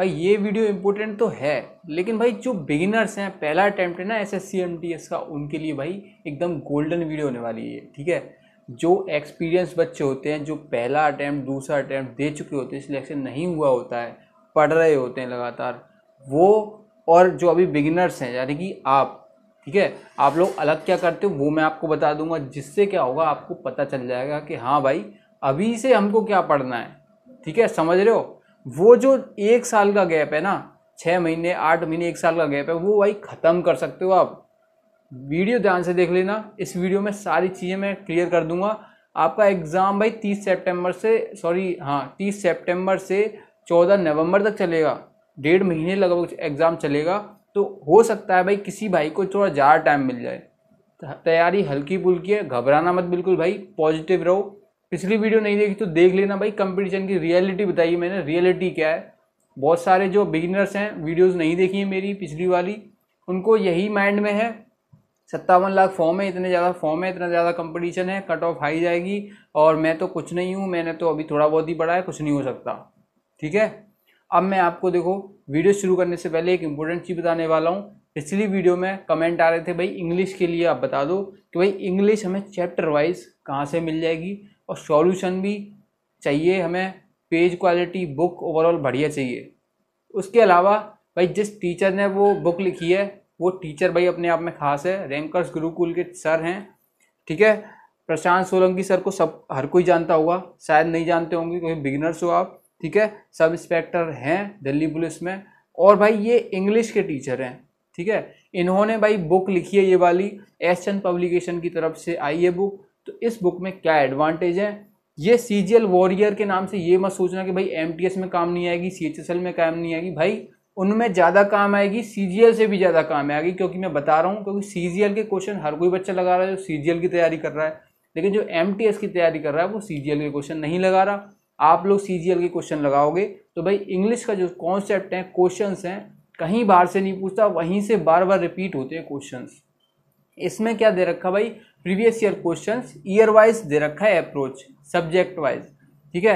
भाई ये video important तो है लेकिन भाई जो बिगिनर्स हैं पहला अटैम्प्ट है ना एस एस का उनके लिए भाई एकदम गोल्डन वीडियो होने वाली है ठीक है जो एक्सपीरियंस बच्चे होते हैं जो पहला अटैम्प्ट दूसरा अटैम्प्ट दे चुके होते हैं सिलेक्शन नहीं हुआ होता है पढ़ रहे होते हैं लगातार वो और जो अभी बिगिनर्स हैं यानी कि आप ठीक है आप लोग अलग क्या करते हो वो मैं आपको बता दूंगा जिससे क्या होगा आपको पता चल जाएगा कि हाँ भाई अभी से हमको क्या पढ़ना है ठीक है समझ रहे हो वो जो एक साल का गैप है ना छः महीने आठ महीने एक साल का गैप है वो भाई ख़त्म कर सकते हो आप वीडियो ध्यान से देख लेना इस वीडियो में सारी चीज़ें मैं क्लियर कर दूंगा आपका एग्ज़ाम भाई तीस सेप्टेम्बर से सॉरी हाँ तीस सेप्टेम्बर से चौदह नवम्बर तक चलेगा डेढ़ महीने लगभग एग्ज़ाम चलेगा तो हो सकता है भाई किसी भाई को थोड़ा ज़्यादा टाइम मिल जाए तैयारी हल्की पुल्की है घबराना मत बिल्कुल भाई पॉजिटिव रहो पिछली वीडियो नहीं देखी तो देख लेना भाई कंपटीशन की रियलिटी बताई मैंने रियलिटी क्या है बहुत सारे जो बिगिनर्स हैं वीडियोस नहीं देखी है मेरी पिछली वाली उनको यही माइंड में है सत्तावन लाख फॉर्म है इतने ज़्यादा फॉर्म है इतना ज़्यादा कंपटीशन है कट ऑफ हाई जाएगी और मैं तो कुछ नहीं हूँ मैंने तो अभी थोड़ा बहुत ही पढ़ा है कुछ नहीं हो सकता ठीक है अब मैं आपको देखो वीडियो शुरू करने से पहले एक इम्पोर्टेंट चीज़ बताने वाला हूँ पिछली वीडियो में कमेंट आ रहे थे भाई इंग्लिश के लिए आप बता दो कि भाई इंग्लिश हमें चैप्टर वाइज कहाँ से मिल जाएगी और सॉल्यूशन भी चाहिए हमें पेज क्वालिटी बुक ओवरऑल बढ़िया चाहिए उसके अलावा भाई जिस टीचर ने वो बुक लिखी है वो टीचर भाई अपने आप में खास है रैंकर्स गुरुकुल के सर हैं ठीक है प्रशांत सोलंकी सर को सब हर कोई जानता होगा शायद नहीं जानते होंगे क्योंकि बिगिनर्स हो आप ठीक है सब इंस्पेक्टर हैं दिल्ली पुलिस में और भाई ये इंग्लिश के टीचर हैं ठीक है इन्होंने भाई बुक लिखी है ये वाली एस एन पब्लिकेशन की तरफ से आई है बुक तो इस बुक में क्या एडवांटेज है ये सी जी एल वॉरियर के नाम से ये मत सोचना कि भाई एम टी एस में काम नहीं आएगी सी एच एस एल में काम नहीं आएगी भाई उनमें ज़्यादा काम आएगी सी जी एल से भी ज़्यादा काम आएगी क्योंकि मैं बता रहा हूँ क्योंकि सी जी एल के क्वेश्चन हर कोई बच्चा लगा रहा है जो सी जी एल की तैयारी कर रहा है लेकिन जो एम टी एस की तैयारी कर रहा है वो सी जी एल के क्वेश्चन नहीं लगा रहा आप लोग सी जी एल के क्वेश्चन लगाओगे तो भाई इंग्लिश का जो कॉन्सेप्ट हैं क्वेश्चन हैं कहीं बाहर से नहीं पूछता वहीं से बार बार रिपीट होते हैं क्वेश्चन इसमें क्या दे रखा भाई previous year question year wise दे रखा है अप्रोच सब्जेक्ट वाइज ठीक है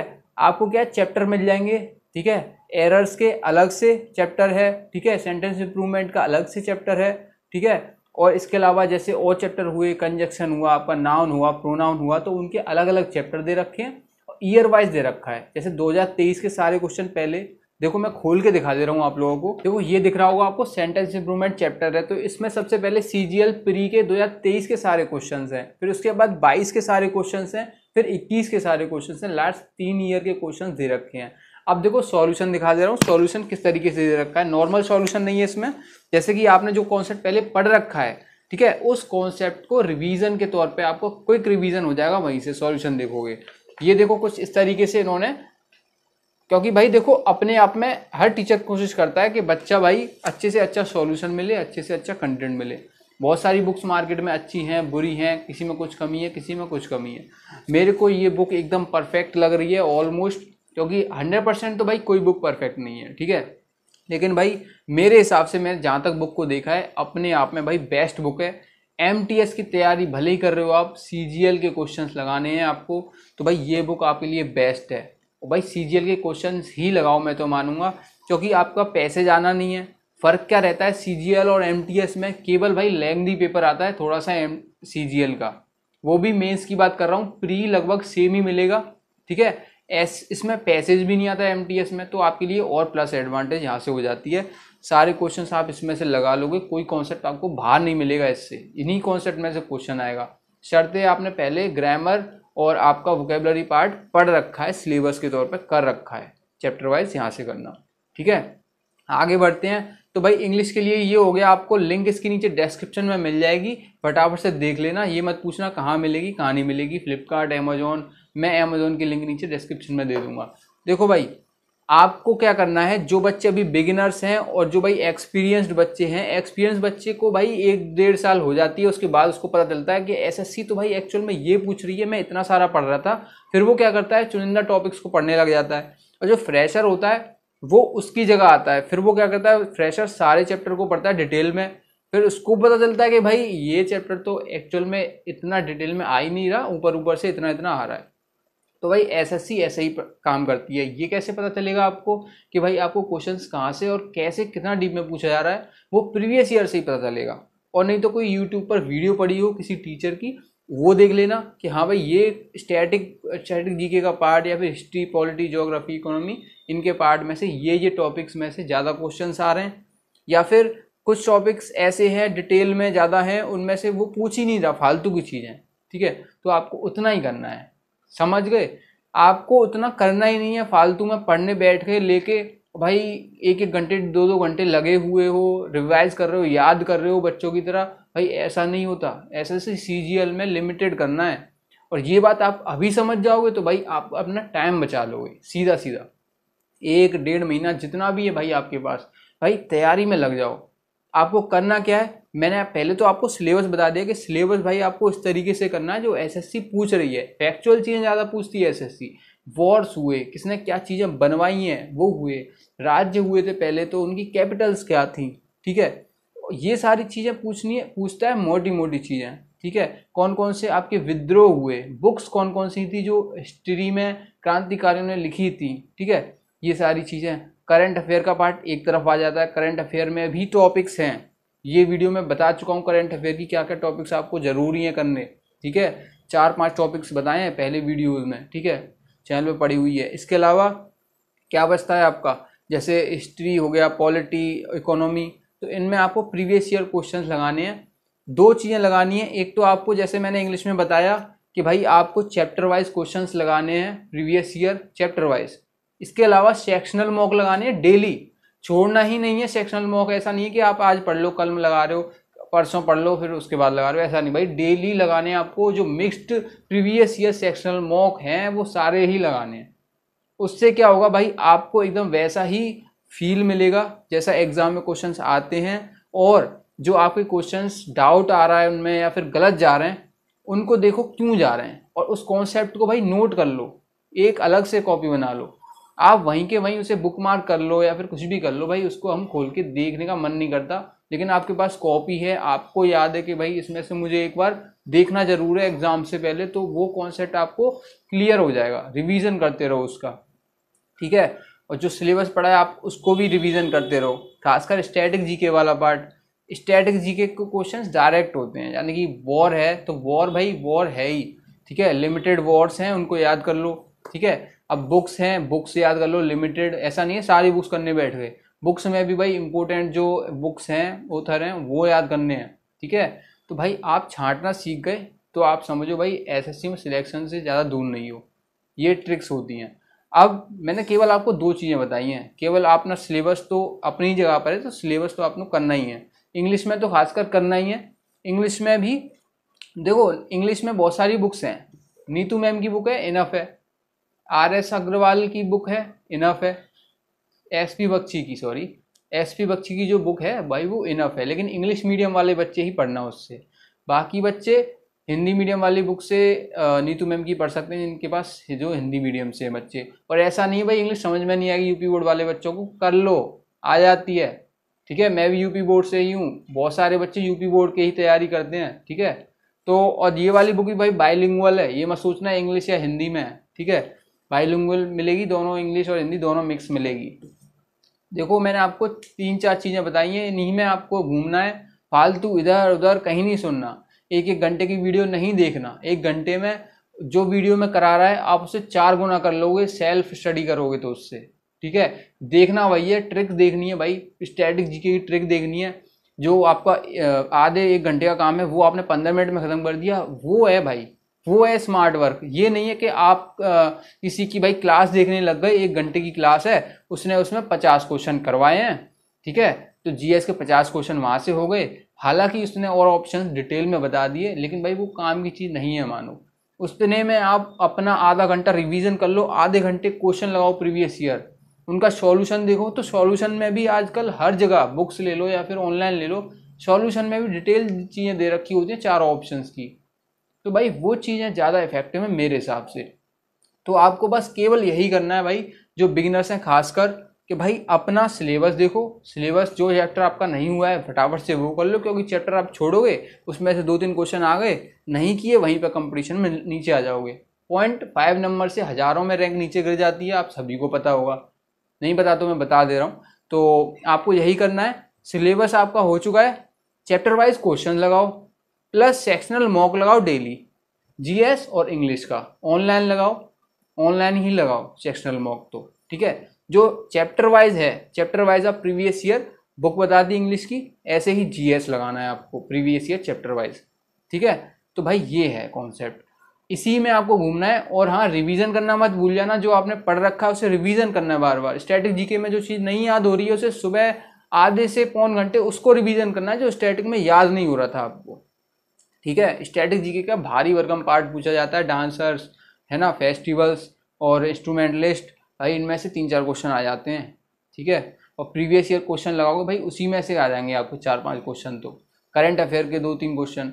आपको क्या चैप्टर मिल जाएंगे ठीक है एरर्स के अलग से चैप्टर है ठीक है सेंटेंस इंप्रूवमेंट का अलग से चैप्टर है ठीक है और इसके अलावा जैसे और चैप्टर हुए कंजक्शन हुआ आपका नाउन हुआ प्रोनाउन हुआ तो उनके अलग अलग चैप्टर दे रखे हैं ईयर वाइज दे रखा है जैसे 2023 के सारे क्वेश्चन पहले देखो मैं खोल के दिखा दे रहा हूँ आप लोगों को देखो ये दिख रहा होगा आपको सेंटेंस इंप्रूवमेंट चैप्टर है तो इसमें सबसे पहले सी जी एल प्री के तेईस के सारे क्वेश्चन हैं फिर उसके बाद 22 के सारे क्वेश्चन हैं फिर 21 के सारे क्वेश्चन हैं लास्ट तीन ईयर के क्वेश्चन दे रखे हैं अब देखो सॉल्यूशन दिखा दे रहा हूँ सॉल्यूशन किस तरीके से दे रखा है नॉर्मल सॉल्यूशन नहीं है इसमें जैसे कि आपने जो कॉन्सेप्ट पहले पढ़ रखा है ठीक है उस कॉन्सेप्ट को रिवीजन के तौर पे आपको क्विक रिवीजन हो जाएगा वहीं से सॉल्यूशन देखोगे ये देखो कुछ इस तरीके से इन्होंने क्योंकि भाई देखो अपने आप में हर टीचर कोशिश करता है कि बच्चा भाई अच्छे से अच्छा सॉल्यूशन मिले अच्छे से अच्छा कंटेंट मिले बहुत सारी बुक्स मार्केट में अच्छी हैं बुरी हैं किसी में कुछ कमी है किसी में कुछ कमी है मेरे को ये बुक एकदम परफेक्ट लग रही है ऑलमोस्ट क्योंकि हंड्रेड परसेंट तो भाई कोई बुक परफेक्ट नहीं है ठीक है लेकिन भाई मेरे हिसाब से मैंने जहाँ तक बुक को देखा है अपने आप में भाई बेस्ट बुक है एम की तैयारी भले ही कर रहे हो आप सी के क्वेश्चन लगाने हैं आपको तो भाई ये बुक आपके लिए बेस्ट है भाई सी के क्वेश्चन ही लगाओ मैं तो मानूंगा क्योंकि आपका पैसे जाना नहीं है फ़र्क क्या रहता है सी और एम में केवल भाई लेंदी पेपर आता है थोड़ा सा एम सी का वो भी मेंस की बात कर रहा हूँ प्री लगभग सेम ही मिलेगा ठीक है एस इसमें पैसेज भी नहीं आता एम में तो आपके लिए और प्लस एडवांटेज यहाँ से हो जाती है सारे क्वेश्चन आप इसमें से लगा लोगे कोई कॉन्सेप्ट आपको बाहर नहीं मिलेगा इससे इन्हीं कॉन्सेप्ट में से क्वेश्चन आएगा शर्ते आपने पहले ग्रामर और आपका वोकेबलरी पार्ट पढ़ रखा है सिलेबस के तौर पर कर रखा है चैप्टर वाइज यहाँ से करना ठीक है आगे बढ़ते हैं तो भाई इंग्लिश के लिए ये हो गया आपको लिंक इसके नीचे डिस्क्रिप्शन में मिल जाएगी फटाफट से देख लेना ये मत पूछना कहाँ मिलेगी कहाँ नहीं मिलेगी फ्लिपकार्ट अमेजोन मैं अमेजोन की लिंक नीचे डिस्क्रिप्शन में दे दूंगा देखो भाई आपको क्या करना है जो बच्चे अभी बिगिनर्स हैं और जो भाई एक्सपीरियंस्ड बच्चे हैं एक्सपीरियंस बच्चे को भाई एक डेढ़ साल हो जाती है उसके बाद उसको पता चलता है कि एसएससी तो भाई एक्चुअल में ये पूछ रही है मैं इतना सारा पढ़ रहा था फिर वो क्या करता है चुनिंदा टॉपिक्स को पढ़ने लग जाता है और जो फ्रेशर होता है वो उसकी जगह आता है फिर वो क्या करता है फ्रेशर सारे चैप्टर को पढ़ता है डिटेल में फिर उसको पता चलता है कि भाई ये चैप्टर तो एक्चुअल में इतना डिटेल में आ ही नहीं रहा ऊपर ऊपर से इतना इतना आ रहा है तो भाई एसएससी ऐसे ही काम करती है ये कैसे पता चलेगा आपको कि भाई आपको क्वेश्चन कहाँ से और कैसे कितना डीप में पूछा जा रहा है वो प्रीवियस ईयर से ही पता चलेगा और नहीं तो कोई यूट्यूब पर वीडियो पड़ी हो किसी टीचर की वो देख लेना कि हाँ भाई ये स्टैटिक स्टैटिक जीके का पार्ट या फिर हिस्ट्री पॉलिटी जोग्राफी इकोनॉमी इनके पार्ट में से ये ये टॉपिक्स में से ज़्यादा क्वेश्चन आ रहे हैं या फिर कुछ टॉपिक्स ऐसे हैं डिटेल में ज़्यादा हैं उनमें से वो पूछ ही नहीं रहा फालतू की चीज़ें ठीक है तो आपको उतना ही करना है समझ गए आपको उतना करना ही नहीं है फालतू में पढ़ने बैठ के लेके भाई एक एक घंटे दो दो घंटे लगे हुए हो रिवाइज कर रहे हो याद कर रहे हो बच्चों की तरह भाई ऐसा नहीं होता ऐसे से सी में लिमिटेड करना है और ये बात आप अभी समझ जाओगे तो भाई आप अपना टाइम बचा लोगे सीधा सीधा एक डेढ़ महीना जितना भी है भाई आपके पास भाई तैयारी में लग जाओ आपको करना क्या है मैंने पहले तो आपको सिलेबस बता दिया कि सिलेबस भाई आपको इस तरीके से करना है जो एसएससी पूछ रही है फैक्चुअल चीज़ें ज़्यादा पूछती है एसएससी वॉर्स हुए किसने क्या चीज़ें बनवाई हैं वो हुए राज्य हुए थे पहले तो उनकी कैपिटल्स क्या थी ठीक है ये सारी चीज़ें पूछनी है पूछता है मोटी मोटी चीज़ें ठीक है कौन कौन से आपके विद्रोह हुए बुक्स कौन कौन सी थी जो हिस्ट्री में क्रांतिकारियों ने लिखी थी ठीक है ये सारी चीज़ें करंट अफेयर का पार्ट एक तरफ आ जाता है करंट अफेयर में भी टॉपिक्स हैं ये वीडियो में बता चुका हूँ करंट अफेयर की क्या क्या टॉपिक्स आपको ज़रूरी हैं करने ठीक है चार पांच टॉपिक्स बताए हैं पहले वीडियोज़ में ठीक है चैनल पर पड़ी हुई है इसके अलावा क्या बचता है आपका जैसे हिस्ट्री हो गया पॉलिटी इकोनॉमी तो इनमें आपको प्रीवियस ईयर क्वेश्चन लगाने हैं दो चीज़ें लगानी है एक तो आपको जैसे मैंने इंग्लिश में बताया कि भाई आपको चैप्टर वाइज क्वेश्चंस लगाने हैं प्रीवियस ईयर चैप्टर वाइज इसके अलावा सेक्शनल मॉक लगाने डेली छोड़ना ही नहीं है सेक्शनल मॉक ऐसा नहीं है कि आप आज पढ़ लो कल लगा रहे हो परसों पढ़ लो फिर उसके बाद लगा रहे हो ऐसा नहीं भाई डेली लगाने आपको जो mixed previous year sectional mock हैं वो सारे ही लगाने हैं उससे क्या होगा भाई आपको एकदम वैसा ही फील मिलेगा जैसा एग्ज़ाम में क्वेश्चन आते हैं और जो आपके क्वेश्चन डाउट आ रहा है उनमें या फिर गलत जा रहे हैं उनको देखो क्यों जा रहे हैं और उस कॉन्सेप्ट को भाई नोट कर लो एक अलग से कॉपी बना लो आप वहीं के वहीं उसे बुक मार्क कर लो या फिर कुछ भी कर लो भाई उसको हम खोल के देखने का मन नहीं करता लेकिन आपके पास कॉपी है आपको याद है कि भाई इसमें से मुझे एक बार देखना जरूर है एग्जाम से पहले तो वो कॉन्सेप्ट आपको क्लियर हो जाएगा रिवीजन करते रहो उसका ठीक है और जो सिलेबस पढ़ा है आप उसको भी रिवीजन करते रहो खासकर स्टैटिक जीके वाला पार्ट स्टैटिक जीके के क्वेश्चन डायरेक्ट होते हैं यानी कि वॉर है तो वॉर भाई वॉर है ही ठीक है लिमिटेड वॉर्स हैं उनको याद कर लो ठीक है अब बुक्स हैं बुक्स याद कर लो लिमिटेड ऐसा नहीं है सारी बुक्स करने बैठ गए बुक्स में भी भाई इंपॉर्टेंट जो बुक्स हैं ओथर हैं वो याद करने हैं ठीक है तो भाई आप छांटना सीख गए तो आप समझो भाई एसएससी में सिलेक्शन से ज़्यादा दूर नहीं हो ये ट्रिक्स होती हैं अब मैंने केवल आपको दो चीज़ें बताई हैं केवल अपना सिलेबस तो अपनी जगह पर है तो सिलेबस तो आपको करना ही है इंग्लिश में तो खासकर करना ही है इंग्लिश में भी देखो इंग्लिश में बहुत सारी बुक्स हैं नीतू मैम की बुक है इनफ है आर एस अग्रवाल की बुक है इनफ है एस पी बख्शी की सॉरी एस पी बख्शी की जो बुक है भाई वो इनफ है लेकिन इंग्लिश मीडियम वाले बच्चे ही पढ़ना उससे बाकी बच्चे हिंदी मीडियम वाली बुक से नीतू मैम की पढ़ सकते हैं जिनके पास जो हिंदी मीडियम से बच्चे और ऐसा नहीं है भाई इंग्लिश समझ में नहीं आएगी यूपी बोर्ड वाले बच्चों को कर लो आ जाती है ठीक है मैं भी यूपी बोर्ड से ही हूँ बहुत सारे बच्चे यूपी बोर्ड के ही तैयारी करते हैं ठीक है तो और ये वाली बुक भी भाई बाइलिंगुअल है ये मत सोचना इंग्लिश या हिंदी में है ठीक है बाईलिंगुअल मिलेगी दोनों इंग्लिश और हिंदी दोनों मिक्स मिलेगी देखो मैंने आपको तीन चार चीज़ें बताई हैं इन्हीं में आपको घूमना है फालतू इधर उधर कहीं नहीं सुनना एक एक घंटे की वीडियो नहीं देखना एक घंटे में जो वीडियो में करा रहा है आप उसे चार गुना कर लोगे सेल्फ स्टडी करोगे तो उससे ठीक है देखना वही है ट्रिक देखनी है भाई स्टैटिक जी की ट्रिक देखनी है जो आपका आधे एक घंटे का काम है वो आपने पंद्रह मिनट में ख़त्म कर दिया वो है भाई वो है स्मार्ट वर्क ये नहीं है कि आप आ, किसी की भाई क्लास देखने लग गए एक घंटे की क्लास है उसने उसमें पचास क्वेश्चन करवाए हैं ठीक है तो जीएस के पचास क्वेश्चन वहाँ से हो गए हालांकि उसने और ऑप्शन डिटेल में बता दिए लेकिन भाई वो काम की चीज़ नहीं है मानो उसने में आप अपना आधा घंटा रिविजन कर लो आधे घंटे क्वेश्चन लगाओ प्रीवियस ईयर उनका सॉल्यूशन देखो तो सॉल्यूशन में भी आजकल हर जगह बुक्स ले लो या फिर ऑनलाइन ले लो सॉल्यूशन में भी डिटेल चीज़ें दे रखी होती हैं चार ऑप्शंस की तो भाई वो चीज़ें ज़्यादा इफेक्टिव है मेरे हिसाब से तो आपको बस केवल यही करना है भाई जो बिगिनर्स हैं खासकर कि भाई अपना सिलेबस देखो सिलेबस जो चैप्टर आपका नहीं हुआ है फटाफट से वो कर लो क्योंकि चैप्टर आप छोड़ोगे उसमें से दो तीन क्वेश्चन आ गए नहीं किए वहीं पर कंपटीशन में नीचे आ जाओगे पॉइंट फाइव नंबर से हज़ारों में रैंक नीचे गिर जाती है आप सभी को पता होगा नहीं पता तो मैं बता दे रहा हूँ तो आपको यही करना है सिलेबस आपका हो चुका है चैप्टर वाइज क्वेश्चन लगाओ प्लस सेक्शनल मॉक लगाओ डेली जीएस और इंग्लिश का ऑनलाइन लगाओ ऑनलाइन ही लगाओ सेक्शनल मॉक तो ठीक है जो चैप्टर वाइज है चैप्टर वाइज आप प्रीवियस ईयर बुक बता दी इंग्लिश की ऐसे ही जीएस लगाना है आपको प्रीवियस ईयर चैप्टर वाइज ठीक है तो भाई ये है कॉन्सेप्ट इसी में आपको घूमना है और हाँ रिवीजन करना मत भूल जाना जो आपने पढ़ रखा है उसे रिवीजन करना है बार बार स्टैटिक जीके में जो चीज़ नहीं याद हो रही है उसे सुबह आधे से पौन घंटे उसको रिवीजन करना है जो स्टैटिक में याद नहीं हो रहा था आपको ठीक है स्टैटिक जीके का भारी वर्गम पार्ट पूछा जाता है डांसर्स है ना फेस्टिवल्स और इंस्ट्रूमेंटलिस्ट भाई इनमें से तीन चार क्वेश्चन आ जाते हैं ठीक है और प्रीवियस ईयर क्वेश्चन लगाओगे भाई उसी में से आ जाएंगे आपको चार पांच क्वेश्चन तो करंट अफेयर के दो तीन क्वेश्चन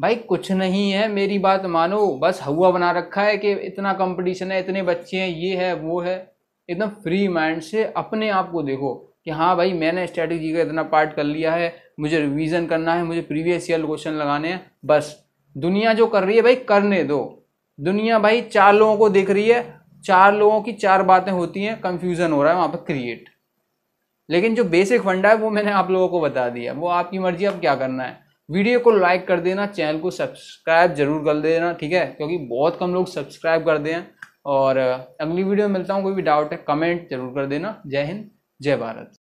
भाई कुछ नहीं है मेरी बात मानो बस हवा बना रखा है कि इतना कंपटीशन है इतने बच्चे हैं ये है वो है एकदम फ्री माइंड से अपने आप को देखो कि हाँ भाई मैंने स्ट्रेटेजी का इतना पार्ट कर लिया है मुझे रिवीजन करना है मुझे प्रीवियस ईयर क्वेश्चन लगाने हैं बस दुनिया जो कर रही है भाई करने दो दुनिया भाई चार लोगों को देख रही है चार लोगों की चार बातें होती हैं कंफ्यूजन हो रहा है वहाँ पर क्रिएट लेकिन जो बेसिक फंडा है वो मैंने आप लोगों को बता दिया वो आपकी मर्जी अब क्या करना है वीडियो को लाइक कर देना चैनल को सब्सक्राइब जरूर कर देना ठीक है क्योंकि बहुत कम लोग सब्सक्राइब कर दे और अगली वीडियो में मिलता हूँ कोई भी डाउट है कमेंट जरूर कर देना जय हिंद जय भारत